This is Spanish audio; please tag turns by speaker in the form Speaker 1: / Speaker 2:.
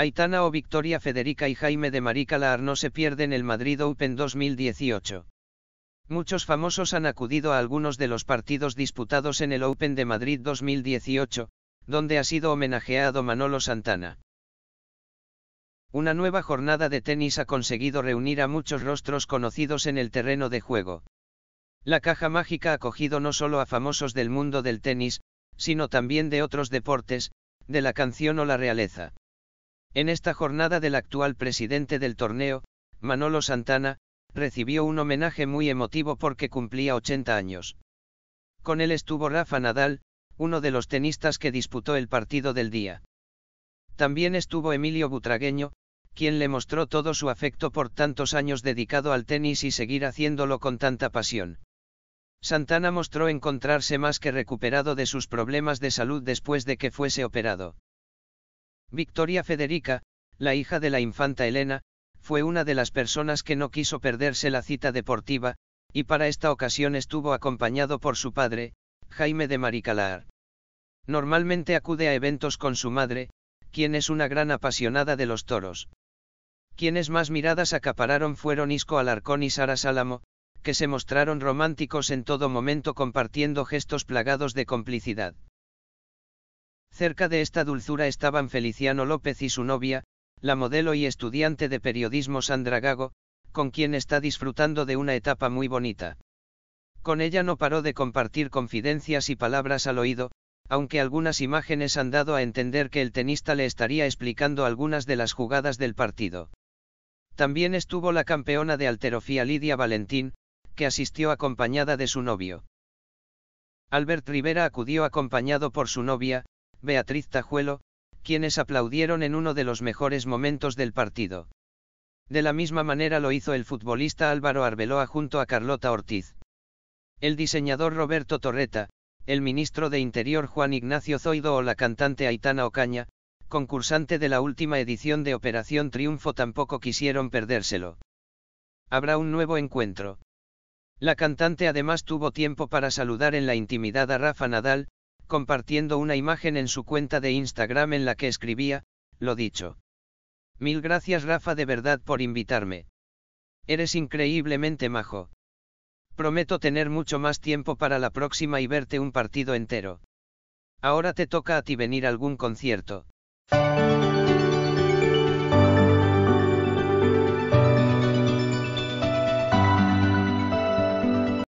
Speaker 1: Aitana o Victoria Federica y Jaime de Calaar no se pierden el Madrid Open 2018. Muchos famosos han acudido a algunos de los partidos disputados en el Open de Madrid 2018, donde ha sido homenajeado Manolo Santana. Una nueva jornada de tenis ha conseguido reunir a muchos rostros conocidos en el terreno de juego. La caja mágica ha acogido no solo a famosos del mundo del tenis, sino también de otros deportes, de la canción o la realeza. En esta jornada del actual presidente del torneo, Manolo Santana, recibió un homenaje muy emotivo porque cumplía 80 años. Con él estuvo Rafa Nadal, uno de los tenistas que disputó el partido del día. También estuvo Emilio Butragueño, quien le mostró todo su afecto por tantos años dedicado al tenis y seguir haciéndolo con tanta pasión. Santana mostró encontrarse más que recuperado de sus problemas de salud después de que fuese operado. Victoria Federica, la hija de la infanta Elena, fue una de las personas que no quiso perderse la cita deportiva, y para esta ocasión estuvo acompañado por su padre, Jaime de Maricalar. Normalmente acude a eventos con su madre, quien es una gran apasionada de los toros. Quienes más miradas acapararon fueron Isco Alarcón y Sara Sálamo, que se mostraron románticos en todo momento compartiendo gestos plagados de complicidad. Cerca de esta dulzura estaban Feliciano López y su novia, la modelo y estudiante de periodismo Sandra Gago, con quien está disfrutando de una etapa muy bonita. Con ella no paró de compartir confidencias y palabras al oído, aunque algunas imágenes han dado a entender que el tenista le estaría explicando algunas de las jugadas del partido. También estuvo la campeona de alterofía Lidia Valentín, que asistió acompañada de su novio. Albert Rivera acudió acompañado por su novia, Beatriz Tajuelo, quienes aplaudieron en uno de los mejores momentos del partido. De la misma manera lo hizo el futbolista Álvaro Arbeloa junto a Carlota Ortiz. El diseñador Roberto Torreta, el ministro de Interior Juan Ignacio Zoido o la cantante Aitana Ocaña, concursante de la última edición de Operación Triunfo tampoco quisieron perdérselo. Habrá un nuevo encuentro. La cantante además tuvo tiempo para saludar en la intimidad a Rafa Nadal, compartiendo una imagen en su cuenta de Instagram en la que escribía, lo dicho. Mil gracias Rafa de verdad por invitarme. Eres increíblemente majo. Prometo tener mucho más tiempo para la próxima y verte un partido entero. Ahora te toca a ti venir a algún concierto.